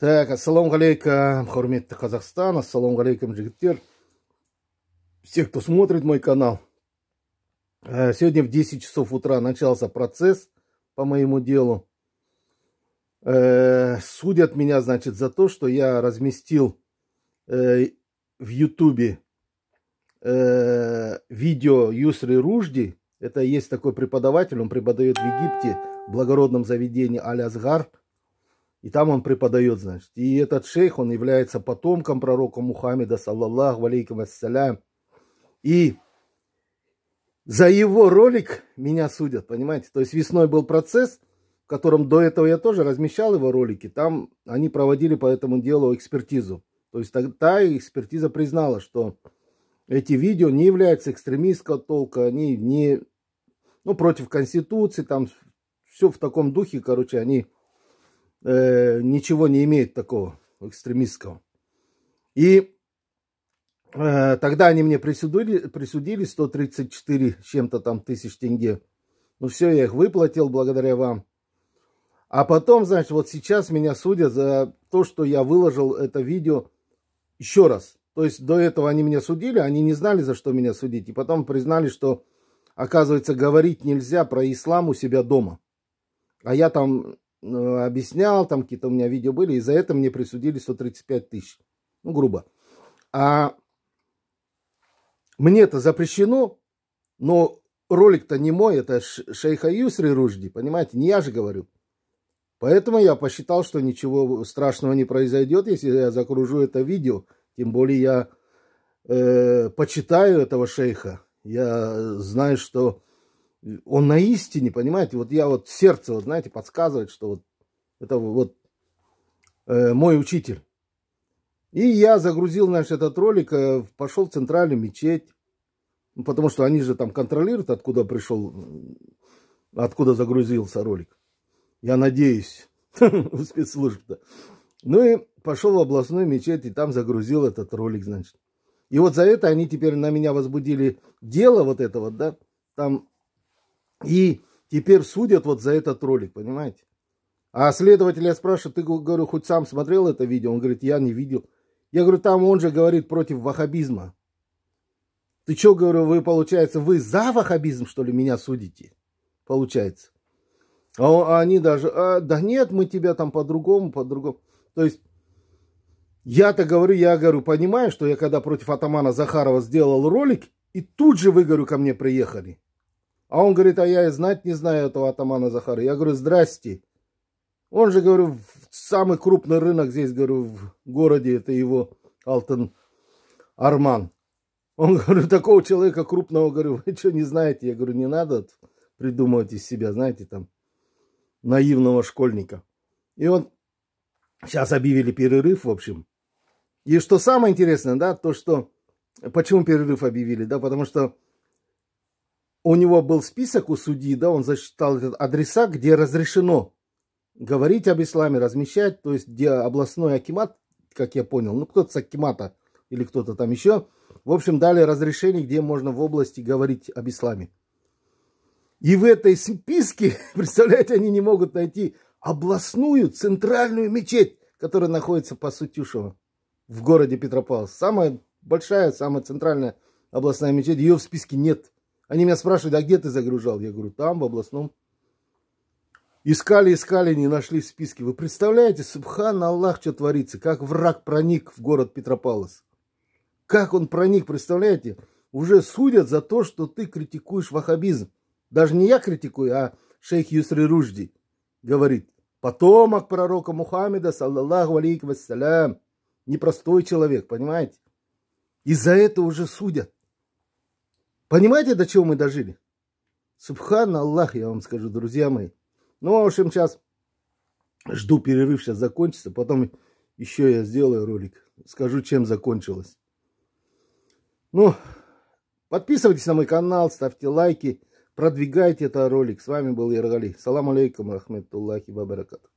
так ассалауму алейкум құрметті қазақстан ассалауму алейкум жігіттер все кто смотрит мой канал э, сегодня в 10 часов утра начался процесс по моему делу э, судят меня значит за то что я разместил э, в ютубе видео Юсри Ружди это есть такой преподаватель он преподает в Египте в благородном заведении Аль-Азгар – и там он преподает, значит. И этот шейх, он является потомком пророка Мухаммеда, саллаллаху алейкум ассалям. И за его ролик меня судят, понимаете? То есть весной был процесс, в котором до этого я тоже размещал его ролики. Там они проводили по этому делу экспертизу. То есть тогда экспертиза признала, что эти видео не являются экстремистского толка, они не ну, против Конституции, там все в таком духе, короче, они э, ничего не имеет такого экстремистского. И э, тогда они мне присудили, присудили 134 чем-то там тысяч тенге. Ну все, я их выплатил благодаря вам. А потом, значит, вот сейчас меня судят за то, что я выложил это видео еще раз. То есть до этого они меня судили, они не знали, за что меня судить. И потом признали, что, оказывается, говорить нельзя про ислам у себя дома. А я там Э, объяснял, там какие-то у меня видео были, и за это мне присудили 135 тысяч. Ну, грубо. А мне это запрещено, но ролик-то не мой, это шейха Юсри Ружди, понимаете, не я же говорю. Поэтому я посчитал, что ничего страшного не произойдет, если я закружу это видео. Тем более я э, почитаю этого шейха. Я знаю, что он на истине, понимаете, вот я вот сердце, вот знаете, подсказывает, что вот это вот э, мой учитель. И я загрузил, значит, этот ролик, э, пошел в центральную мечеть, ну, потому что они же там контролируют, откуда пришел, откуда загрузился ролик. Я надеюсь, у спецслужб-то. Ну и пошел в областную мечеть и там загрузил этот ролик, значит. И вот за это они теперь на меня возбудили дело вот это вот, да, там и теперь судят вот за этот ролик, понимаете? А следователя я спрашиваю, ты, говорю, хоть сам смотрел это видео? Он говорит, я не видел. Я говорю, там он же говорит против ваххабизма. Ты что, говорю, вы, получается, вы за ваххабизм, что ли, меня судите? Получается. А, а они даже, а, да нет, мы тебя там по-другому, по-другому. То есть, я-то говорю, я говорю, понимаю, что я когда против атамана Захарова сделал ролик, и тут же вы, говорю, ко мне приехали. А он говорит, а я и знать не знаю этого атамана Захара. Я говорю, здрасте. Он же, говорю, самый крупный рынок здесь, говорю, в городе, это его Алтын Арман. Он, говорю, такого человека крупного, говорю, вы что, не знаете? Я говорю, не надо придумывать из себя, знаете, там, наивного школьника. И он, сейчас объявили перерыв, в общем. И что самое интересное, да, то, что, почему перерыв объявили, да, потому что у него был список у судьи, да, он засчитал этот адреса, где разрешено говорить об исламе, размещать, то есть где областной акимат, как я понял, ну кто-то с акимата или кто-то там еще, в общем, дали разрешение, где можно в области говорить об исламе. И в этой списке, представляете, они не могут найти областную центральную мечеть, которая находится по Сутюшево в городе Петропавловск. Самая большая, самая центральная областная мечеть, ее в списке нет. Они меня спрашивают, а где ты загружал? Я говорю, там, в областном. Искали, искали, не нашли в списке. Вы представляете, субхан Аллах, что творится, как враг проник в город Петропавловск. Как он проник, представляете? Уже судят за то, что ты критикуешь ваххабизм. Даже не я критикую, а шейх Юсри Ружди говорит, потомок пророка Мухаммеда, саллаллаху алейкум вассалям, непростой человек, понимаете? И за это уже судят. Понимаете, до чего мы дожили? Субхан Аллах, я вам скажу, друзья мои. Ну, в общем, сейчас жду перерыв, сейчас закончится, потом еще я сделаю ролик, скажу, чем закончилось. Ну, подписывайтесь на мой канал, ставьте лайки, продвигайте этот ролик. С вами был Иргали. Салам алейкум, рахметтуллахи, бабаракату.